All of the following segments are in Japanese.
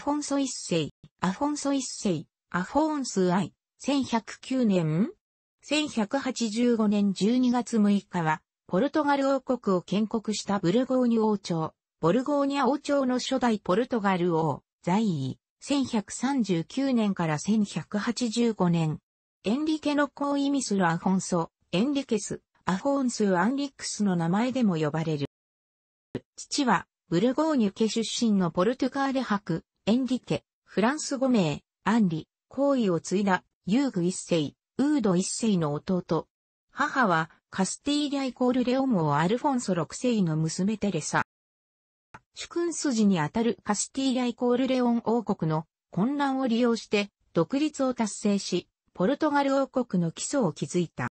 フォンソ一世、アフォンソ一世、アフォーンス愛、1109年 ?1185 年12月6日は、ポルトガル王国を建国したブルゴーニュ王朝、ボルゴーニャ王朝の初代ポルトガル王、在位、1139年から1185年。エンリケの子を意味するアフォンソ、エンリケス、アフォンス・アンリックスの名前でも呼ばれる。父は、ブルゴーニュ家出身のポルトガーレ伯、エンリケ、フランス5名、アンリ、皇位を継いだ、ユーグ一世、ウード一世の弟。母は、カスティーリアイコールレオムをアルフォンソ6世の娘テレサ。主君筋にあたるカスティーリアイコールレオン王国の混乱を利用して独立を達成し、ポルトガル王国の基礎を築いた。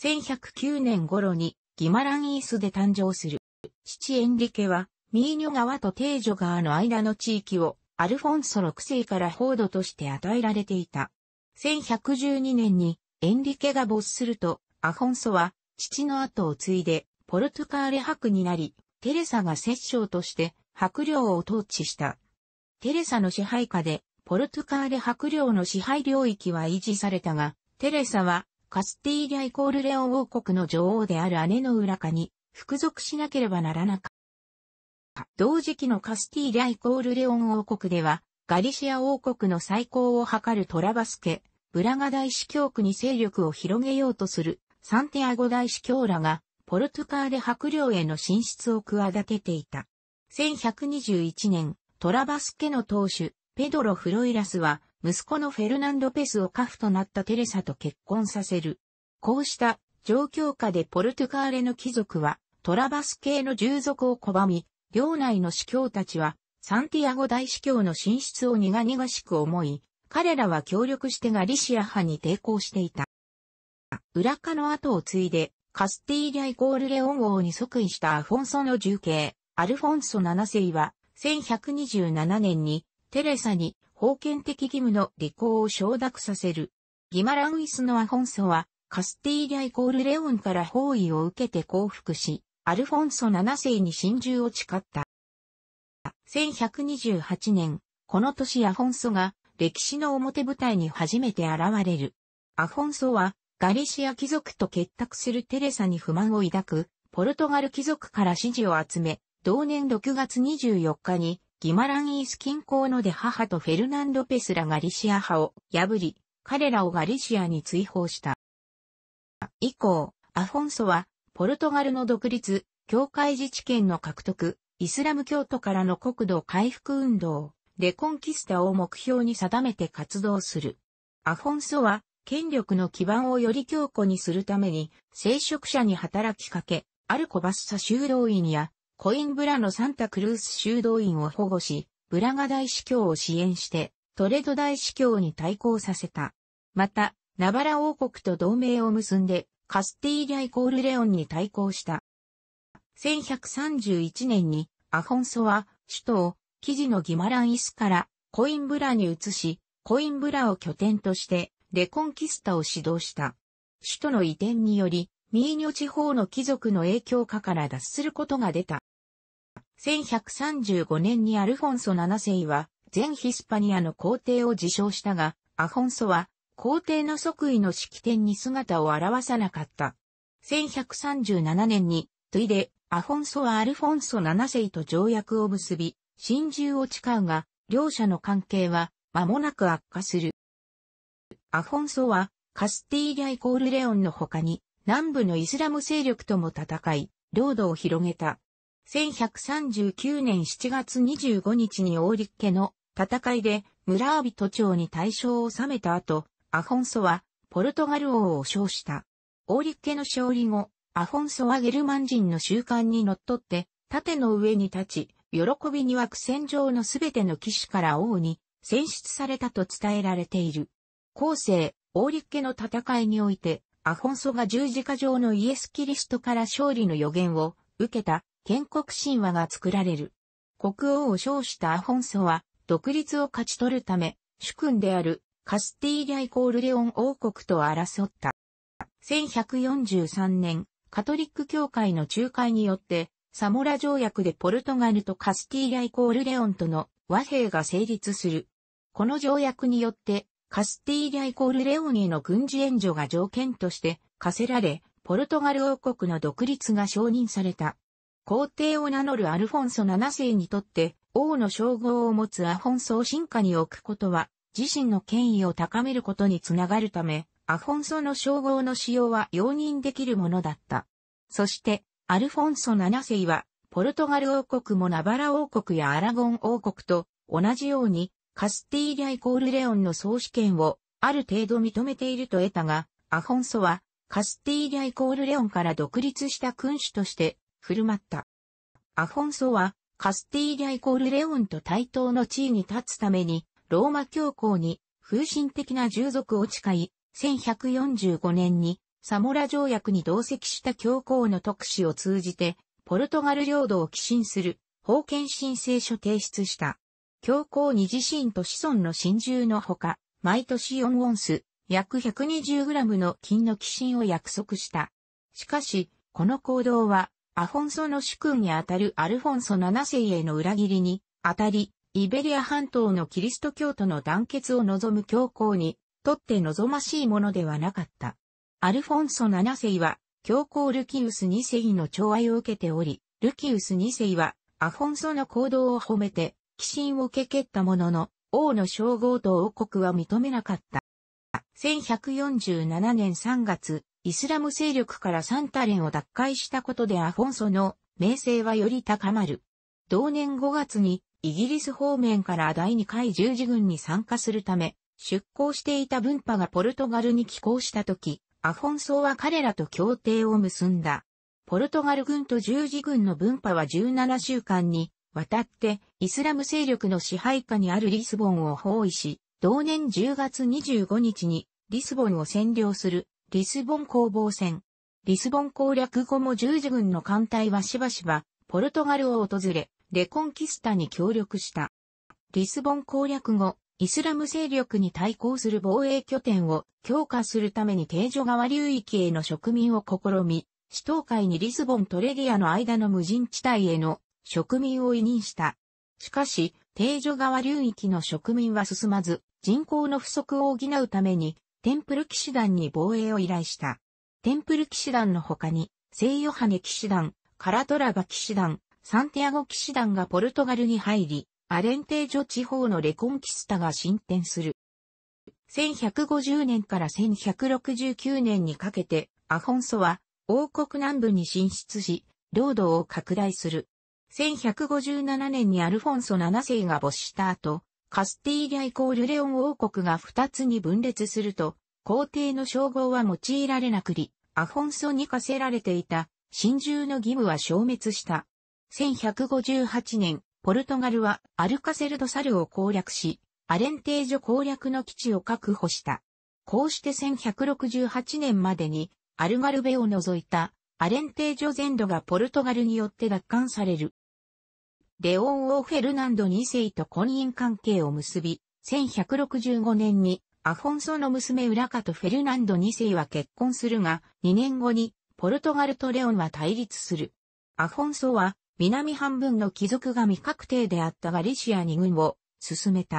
1109年頃にギマランイースで誕生する。父エンリケは、ミーニョ川とテージョ川の間の地域をアルフォンソ6世から報道として与えられていた。1112年にエンリケが没すると、アフォンソは父の後を継いでポルトカーレ伯になり、テレサが摂政として伯領を統治した。テレサの支配下でポルトカーレ伯領の支配領域は維持されたが、テレサはカスティーリャイコールレオン王国の女王である姉の裏かに服属しなければならなかった。同時期のカスティーリャイコールレオン王国では、ガリシア王国の再興を図るトラバス家、ブラガ大司教区に勢力を広げようとするサンティアゴ大司教らが、ポルトカーレ白領への進出を企てていた。1121年、トラバス家の当主、ペドロ・フロイラスは、息子のフェルナンド・ペスを家父となったテレサと結婚させる。こうした状況下でポルトカーレの貴族は、トラバス系の従属を拒み、領内の司教たちは、サンティアゴ大司教の進出を苦々しく思い、彼らは協力してガリシア派に抵抗していた。裏家の後を継いで、カスティーリャイコールレオン王に即位したアフォンソの重慶、アルフォンソ7世は、1127年に、テレサに、封建的義務の履行を承諾させる。ギマランイスのアフォンソは、カスティーリャイコールレオンから包囲を受けて降伏し、アルフォンソ7世に真珠を誓った。1128年、この年アフォンソが歴史の表舞台に初めて現れる。アフォンソはガリシア貴族と結託するテレサに不満を抱く、ポルトガル貴族から支持を集め、同年6月24日にギマランイース近郊ので母とフェルナンド・ペスラガリシア派を破り、彼らをガリシアに追放した。以降、アフォンソはポルトガルの独立、教会自治権の獲得、イスラム教徒からの国土回復運動、レコンキスタを目標に定めて活動する。アフォンソは、権力の基盤をより強固にするために、聖職者に働きかけ、アルコバッサ修道院や、コインブラのサンタクルース修道院を保護し、ブラガ大司教を支援して、トレド大司教に対抗させた。また、ナバラ王国と同盟を結んで、カスティーリャイコールレオンに対抗した。1131年にアフォンソは首都を記事のギマランイスからコインブラに移し、コインブラを拠点としてレコンキスタを指導した。首都の移転により、ミーニョ地方の貴族の影響下から脱することが出た。1135年にアルフォンソ7世は全ヒスパニアの皇帝を自称したが、アフォンソは皇帝の即位の式典に姿を現さなかった。1137年に、次いで、アフォンソはアルフォンソ7世と条約を結び、真珠を誓うが、両者の関係は、間もなく悪化する。アフォンソは、カスティーリアイコールレオンの他に、南部のイスラム勢力とも戦い、領土を広げた。1139年7月25日にオーリッケの戦いで村都庁に対象を収めた後、アフォンソは、ポルトガル王を称した。オーリッケの勝利後、アフォンソはゲルマン人の習慣にのっとって、盾の上に立ち、喜びに湧く戦場のすべての騎士から王に選出されたと伝えられている。後世、オーリッケの戦いにおいて、アフォンソが十字架上のイエス・キリストから勝利の予言を受けた建国神話が作られる。国王を称したアフォンソは、独立を勝ち取るため、主君であるカスティーリャイコールレオン王国と争った。1143年、カトリック教会の仲介によって、サモラ条約でポルトガルとカスティーリャイコールレオンとの和平が成立する。この条約によって、カスティーリャイコールレオンへの軍事援助が条件として課せられ、ポルトガル王国の独立が承認された。皇帝を名乗るアルフォンソ7世にとって、王の称号を持つアフォンソを進化に置くことは自身の権威を高めることにつながるため、アフォンソの称号の使用は容認できるものだった。そして、アルフォンソ7世は、ポルトガル王国もナバラ王国やアラゴン王国と同じように、カスティーリアイコールレオンの総主権をある程度認めていると得たが、アフォンソはカスティーリアイコールレオンから独立した君主として振る舞った。アフォンソはカスティーリアイコールレオンと対等の地位に立つためにローマ教皇に風神的な従属を誓い、1145年にサモラ条約に同席した教皇の特使を通じて、ポルトガル領土を寄進する、封建申請書提出した。教皇に自身と子孫の真珠のほか、毎年4オンス、約 120g の金の寄進を約束した。しかし、この行動は、アフォンソの主君にあたるアルフォンソ7世への裏切りに、あたり、イベリア半島のキリスト教徒の団結を望む教皇にとって望ましいものではなかった。アルフォンソ7世は教皇ルキウス2世の寵愛を受けており、ルキウス2世はアフォンソの行動を褒めて、寄進を受け蹴ったものの、王の称号と王国は認めなかった。1147年3月、イスラム勢力からサンタレンを奪回したことでアフォンソの名声はより高まる。同年5月にイギリス方面から第2回十字軍に参加するため、出港していた分派がポルトガルに寄港した時、アフォンソは彼らと協定を結んだ。ポルトガル軍と十字軍の分派は17週間に渡ってイスラム勢力の支配下にあるリスボンを包囲し、同年10月25日にリスボンを占領するリスボン攻防戦。リスボン攻略後も十字軍の艦隊はしばしばポルトガルを訪れ、レコンキスタに協力した。リスボン攻略後、イスラム勢力に対抗する防衛拠点を強化するために定所川流域への植民を試み、死闘会にリスボンとレディアの間の無人地帯への植民を委任した。しかし、定所川流域の植民は進まず、人口の不足を補うために、テンプル騎士団に防衛を依頼した。テンプル騎士団の他に、西ヨハネ騎士団、カラトラバ騎士団、サンティアゴ騎士団がポルトガルに入り、アレンテージョ地方のレコンキスタが進展する。1150年から1169年にかけて、アフォンソは王国南部に進出し、領土を拡大する。1157年にアルフォンソ7世が没した後、カスティーリャイコールレオン王国が2つに分裂すると、皇帝の称号は用いられなくり、アフォンソに課せられていた、真獣の義務は消滅した。1158年、ポルトガルはアルカセルドサルを攻略し、アレンテージョ攻略の基地を確保した。こうして1168年までに、アルガルベを除いたアレンテージョ全土がポルトガルによって奪還される。レオン王フェルナンド2世と婚姻関係を結び、1165年にアフォンソの娘ウラカとフェルナンド2世は結婚するが、2年後にポルトガルとレオンは対立する。アフォンソは南半分の貴族が未確定であったガリシアに軍を進めた。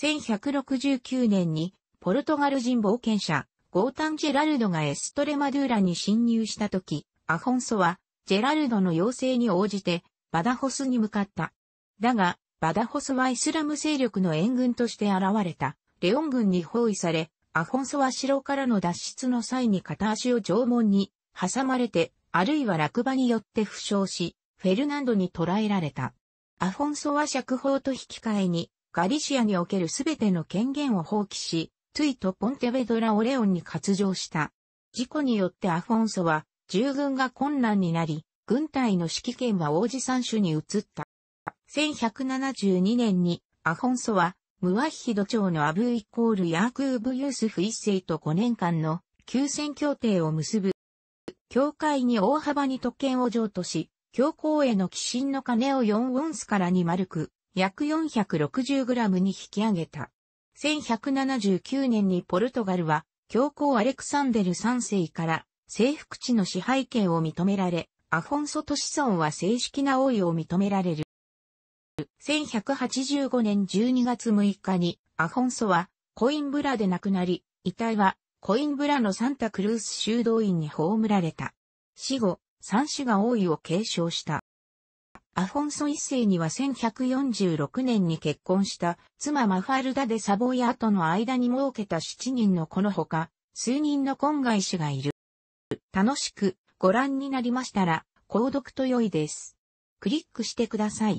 1169年にポルトガル人冒険者、ゴータン・ジェラルドがエストレマドゥーラに侵入した時、アフォンソはジェラルドの要請に応じてバダホスに向かった。だが、バダホスはイスラム勢力の援軍として現れた。レオン軍に包囲され、アフォンソは城からの脱出の際に片足を縄文に挟まれてあるいは落馬によって負傷し、フェルナンドに捕らえられた。アフォンソは釈放と引き換えに、ガリシアにおけるすべての権限を放棄し、つイとポンテベドラ・オレオンに割上した。事故によってアフォンソは、従軍が困難になり、軍隊の指揮権は王子三種に移った。1172年に、アフォンソは、ムワヒド朝のアブイコールヤークーブ・ユースフ一世と5年間の休戦協定を結ぶ。教会に大幅に特権を譲渡し、教皇への寄進の金を4オンスから2マルク、約4 6 0ムに引き上げた。1179年にポルトガルは、教皇アレクサンデル3世から征服地の支配権を認められ、アフォンソと子孫は正式な王位を認められる。1185年12月6日にアフォンソはコインブラで亡くなり、遺体はコインブラのサンタクルース修道院に葬られた。死後、三種が王位を継承した。アフォンソ一世には1146年に結婚した妻マファルダでサボヤとの間に設けた七人のこのほか、数人の婚外子がいる。楽しくご覧になりましたら、購読と良いです。クリックしてください。